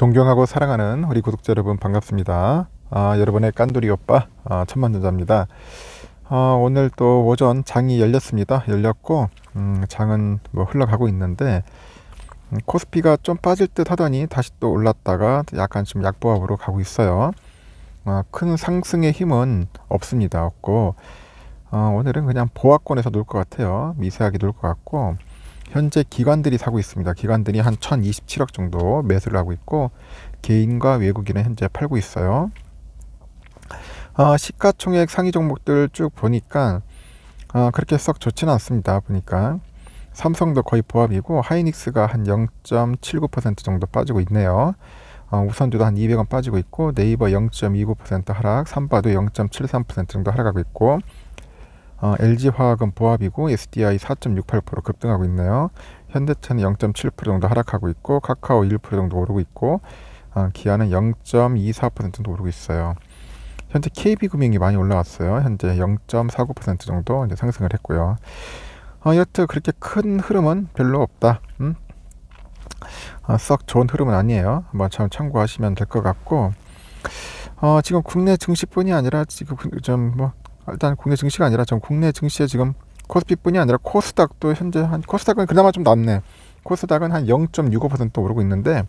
존경하고 사랑하는 우리 구독자 여러분 반갑습니다. 아, 여러분의 깐돌이 오빠 아, 천만전자입니다. 아, 오늘 또 오전 장이 열렸습니다. 열렸고 음, 장은 뭐 흘러가고 있는데 음, 코스피가 좀 빠질 듯 하더니 다시 또 올랐다가 약간 좀 약보합으로 가고 있어요. 아, 큰 상승의 힘은 없습니다. 없고 어, 오늘은 그냥 보합권에서 놀 것 같아요. 미세하게 놀 것 같고 현재 기관들이 사고 있습니다. 기관들이 한 1027억 정도 매수를 하고 있고 개인과 외국인은 현재 팔고 있어요. 어, 시가총액 상위 종목들 쭉 보니까 어, 그렇게 썩 좋지는 않습니다. 보니까 삼성도 거의 보합이고 하이닉스가 한 0.79% 정도 빠지고 있네요. 어, 우선주도 한 200원 빠지고 있고 네이버 0.29% 하락, 삼바도 0.73% 정도 하락하고 있고 어, LG화학은 보합이고 SDI 4.68% 급등하고 있네요. 현대차는 0.7% 정도 하락하고 있고 카카오 1% 정도 오르고 있고 어, 기아는 0.24% 정도 오르고 있어요. 현재 KB금융이 많이 올라왔어요. 현재 0.49% 정도 이제 상승을 했고요. 어, 여튼 그렇게 큰 흐름은 별로 없다. 음? 어, 썩 좋은 흐름은 아니에요. 한번 참 참고하시면 될 것 같고 어, 지금 국내 증시뿐이 아니라 지금 좀뭐 일단 국내 증시가 아니라 전 국내 증시에 지금 코스피뿐이 아니라 코스닥도 현재 한 코스닥은 그나마 좀 낮네. 코스닥은 한 0.65% 오르고 있는데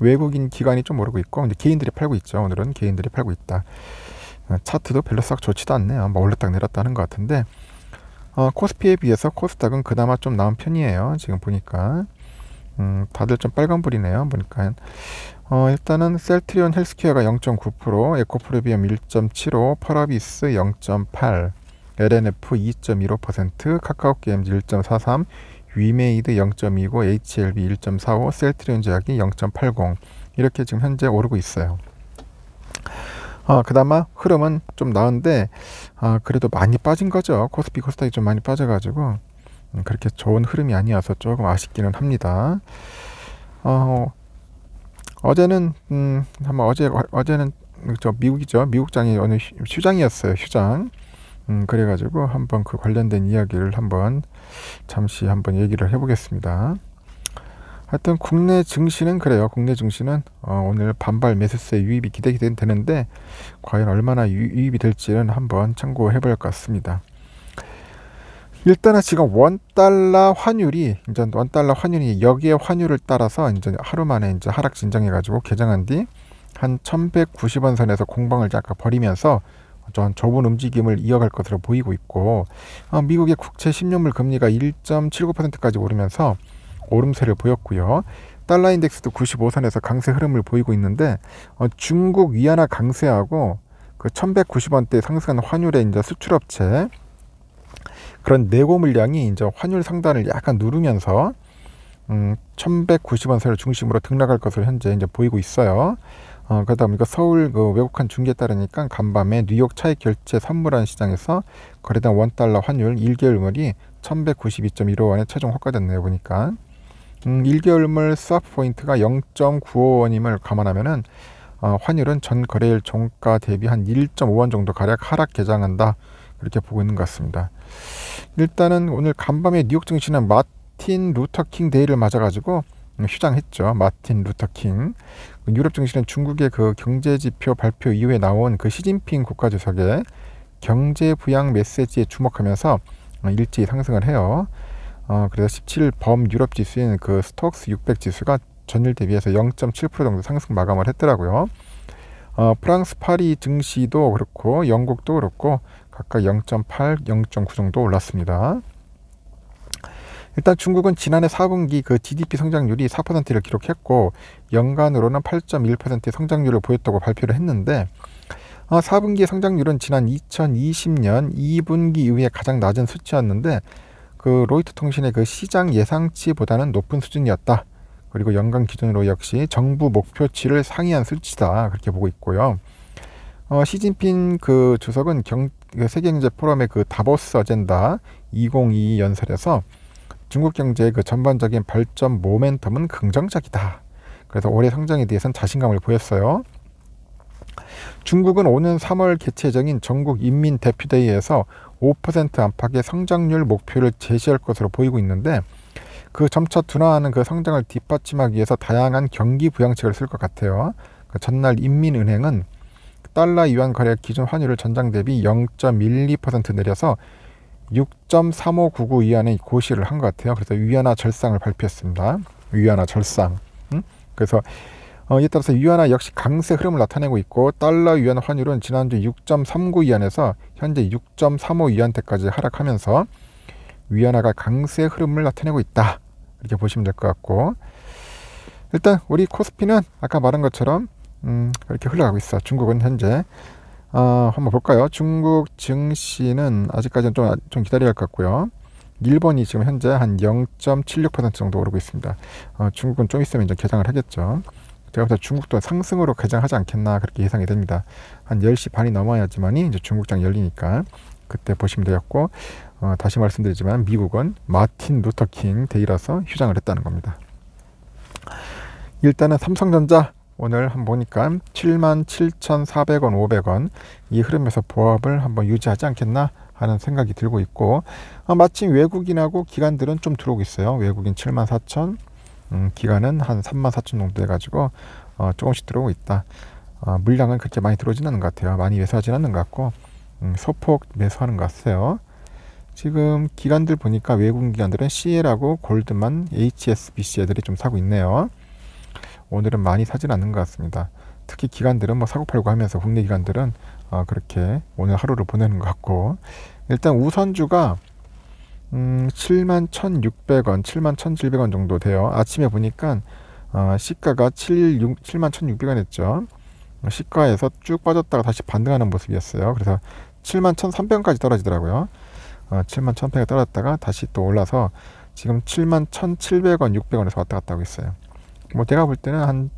외국인 기관이 좀 오르고 있고 근데 개인들이 팔고 있죠. 오늘은 개인들이 팔고 있다. 어, 차트도 별로 싹 좋지도 않네요. 뭐 올렸다 내렸다 는것 같은데 어, 코스피에 비해서 코스닥은 그나마 좀 나은 편이에요. 지금 보니까 음, 다들 좀 빨간불이네요. 보니까 어, 일단은 셀트리온 헬스케어가 0.9%, 에코프로비엄 1.75, 파라비스 0.8, LNF 2.15%, 카카오게임즈 1.43, 위메이드 0.29, HLB 1.45, 셀트리온 제약이 0.80 이렇게 지금 현재 오르고 있어요. 어, 그나마 흐름은 좀 나은데 어, 그래도 많이 빠진 거죠. 코스피 코스닥이 좀 많이 빠져가지고 그렇게 좋은 흐름이 아니어서 조금 아쉽기는 합니다. 어, 어제는 음, 아마 어제 어제는 저 미국이죠. 미국장이 오늘 휴장이었어요. 휴장. 음, 그래가지고 한번 그 관련된 이야기를 한번 잠시 한번 얘기를 해보겠습니다. 하여튼 국내 증시는 그래요. 국내 증시는 어, 오늘 반발 매수세 유입이 기대되는데 과연 얼마나 유, 유입이 될지는 한번 참고해볼 것 같습니다. 일단은 지금 원 달러 환율이 이제 원 달러 환율이 여기에 환율을 따라서 이제 하루 만에 이제 하락 진정해가지고 개장한 뒤 한 1,190원 선에서 공방을 잠깐 버리면서 전 좁은 움직임을 이어갈 것으로 보이고 있고 어, 미국의 국채 10년물 금리가 1.79%까지 오르면서 오름세를 보였고요. 달러 인덱스도 95선에서 강세 흐름을 보이고 있는데 어, 중국 위안화 강세하고 그 1190원대 상승한 환율에 이제 수출업체 그런 내고 물량이 이제 환율 상단을 약간 누르면서 음, 1190원 선을 중심으로 등락할 것으로 현재 이제 보이고 있어요. 어, 그러다 보니까 서울 그 외국환 중계에 따르니까 간밤에 뉴욕 차익 결제 선물한 시장에서 거래된 원달러 환율 1개월물이 1192.15원에 최종 호가됐네요. 보니까 음, 1개월물 스왑 포인트가 0.95원임을 감안하면은 어, 환율은 전 거래일 종가 대비 한 1.5원 정도 가량 하락 개장한다. 그렇게 보고 있는 것 같습니다. 일단은 오늘 간밤에 뉴욕 증시는 마틴 루터킹 데이를 맞아가지고 휴장했죠. 마틴 루터킹. 그 유럽 증시는 중국의 그 경제지표 발표 이후에 나온 그 시진핑 국가주석의 경제 부양 메시지에 주목하면서 일제히 상승을 해요. 어, 그래서 17일 범 유럽 지수인 그 스톡스 600 지수가 전일 대비해서 0.7% 정도 상승 마감을 했더라고요. 어, 프랑스 파리 증시도 그렇고 영국도 그렇고 각각 0.8, 0.9 정도 올랐습니다. 일단 중국은 지난해 4분기 그 GDP 성장률이 4%를 기록했고 연간으로는 8.1%의 성장률을 보였다고 발표를 했는데 4분기 어, 의 성장률은 지난 2020년 2분기 이후에 가장 낮은 수치였는데 그 로이터 통신의 그 시장 예상치보다는 높은 수준이었다. 그리고 연간 기준으로 역시 정부 목표치를 상이한 수치다 그렇게 보고 있고요. 어, 시진핑 그 주석은 경, 그 세계경제 포럼의 그 다보스 어젠다 2022 연설에서 중국 경제의 그 전반적인 발전 모멘텀은 긍정적이다. 그래서 올해 성장에 대해서는 자신감을 보였어요. 중국은 오는 3월 개최적인 전국 인민 대표대회에서 5% 안팎의 성장률 목표를 제시할 것으로 보이고 있는데 그 점차 둔화하는 그 성장을 뒷받침하기 위해서 다양한 경기 부양책을 쓸 것 같아요. 그 전날 인민은행은 달러 위안 가량 기준 환율을 전장 대비 0.12% 내려서 6.3599 위안에 고시를 한 것 같아요. 그래서 위안화 절상을 발표했습니다. 위안화 절상. 응? 음? 그래서 어, 이에 따라서 위안화 역시 강세 흐름을 나타내고 있고 달러 위안 환율은 지난주 6.39 위안에서 현재 6.35 위안대까지 하락하면서 위안화가 강세 흐름을 나타내고 있다. 이렇게 보시면 될 것 같고 일단 우리 코스피는 아까 말한 것처럼 음, 이렇게 흘러가고 있어. 중국은 현재 어, 한번 볼까요? 중국 증시는 아직까지는 좀, 좀 기다려야 할 것 같고요. 일본이 지금 현재 한 0.76% 정도 오르고 있습니다. 어, 중국은 좀 있으면 이제 개장을 하겠죠. 제가 볼때 중국도 상승으로 개장하지 않겠나 그렇게 예상이 됩니다. 한 10시 반이 넘어야지만이 이제 중국장 열리니까 그때 보시면 되었고 어, 다시 말씀드리지만 미국은 마틴 루터킹 데이라서 휴장을 했다는 겁니다. 일단은 삼성전자 오늘 한번 보니까 77,400원, 500원 이 흐름에서 보합을 한번 유지하지 않겠나 하는 생각이 들고 있고 아, 마침 외국인하고 기관들은 좀 들어오고 있어요. 외국인 7 4 0 0 음, 기관은 한3 4 0 0 정도 돼가지고 어, 조금씩 들어오고 있다. 어, 물량은 그렇게 많이 들어오지는 않는 것 같아요. 많이 매수하지는 않는 것 같고 음, 소폭 매수하는 것 같아요. 지금 기관들 보니까 외국 인 기관들은 CL하고 골드만 HSBC 애들이 좀 사고 있네요. 오늘은 많이 사진 않는 것 같습니다. 특히 기관들은 뭐 사고팔고 하면서 국내 기관들은 어, 그렇게 오늘 하루를 보내는 것 같고 일단 우선주가 음, 7 1,600원, 7 1,700원 정도 돼요. 아침에 보니까 어, 시가가 7, 1,600원 했죠. 시가에서 쭉 빠졌다가 다시 반등하는 모습이었어요. 그래서 7 1,300원까지 떨어지더라고요. 어, 7 1 1 0 0원 떨어졌다가 다시 또 올라서 지금 7 1,700원, 600원에서 왔다 갔다 하고 있어요. 뭐 제가 볼 때는 한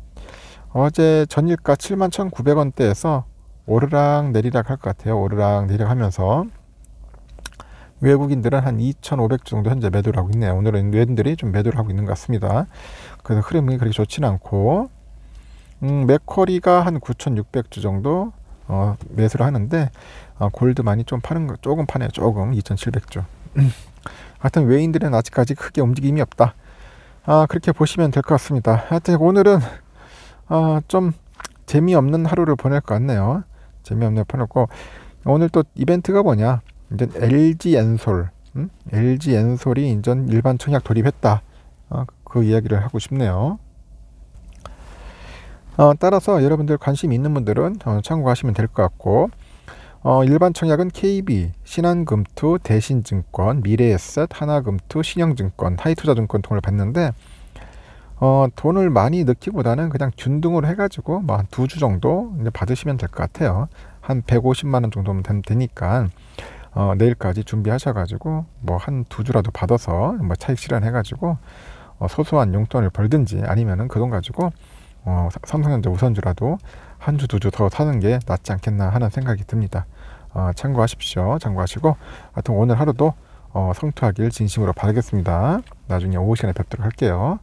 어제 전일가 7만 1,900원대에서 오르락 내리락 할 것 같아요. 오르락 내리락 하면서 외국인들은 한2,500 정도 현재 매도를 하고 있네요. 오늘은 외인들이 좀 매도를 하고 있는 것 같습니다. 그래서 흐름이 그렇게 좋지는 않고 음, 맥커리가 한 9,600주 정도 어, 매수를 하는데 어, 골드 많이 좀 파는 거 조금 파네요. 조금 2,700주. 하여튼 외인들은 아직까지 크게 움직임이 없다. 아, 그렇게 보시면 될 것 같습니다. 하여튼 오늘은 아, 좀 재미없는 하루를 보낼 것 같네요. 재미없는 보냈고 오늘 또 이벤트가 뭐냐? 이제 LG 엔솔, 음? LG 엔솔이 인전 일반 청약 돌입했다. 아, 그 이야기를 하고 싶네요. 어, 따라서 여러분들 관심 있는 분들은 어, 참고하시면 될 것 같고 어, 일반 청약은 KB, 신한금투, 대신증권, 미래에셋, 하나금투, 신영증권, 하이투자증권 등을 봤는데 어, 돈을 많이 넣기보다는 그냥 균등으로 해가지고 뭐한 두 주 정도 이제 받으시면 될 것 같아요. 한 150만 원 정도면 되니까 어, 내일까지 준비하셔가지고 뭐 한 두 주라도 받아서 뭐 차익 실현해가지고 어, 소소한 용돈을 벌든지 아니면은 그 돈 가지고 어, 삼성전자 우선주라도 한 주 두 주 더 사는 게 낫지 않겠나 하는 생각이 듭니다. 어, 참고하십시오. 참고하시고 하여튼 오늘 하루도 어, 성투하길 진심으로 바라겠습니다. 나중에 오후 시간에 뵙도록 할게요.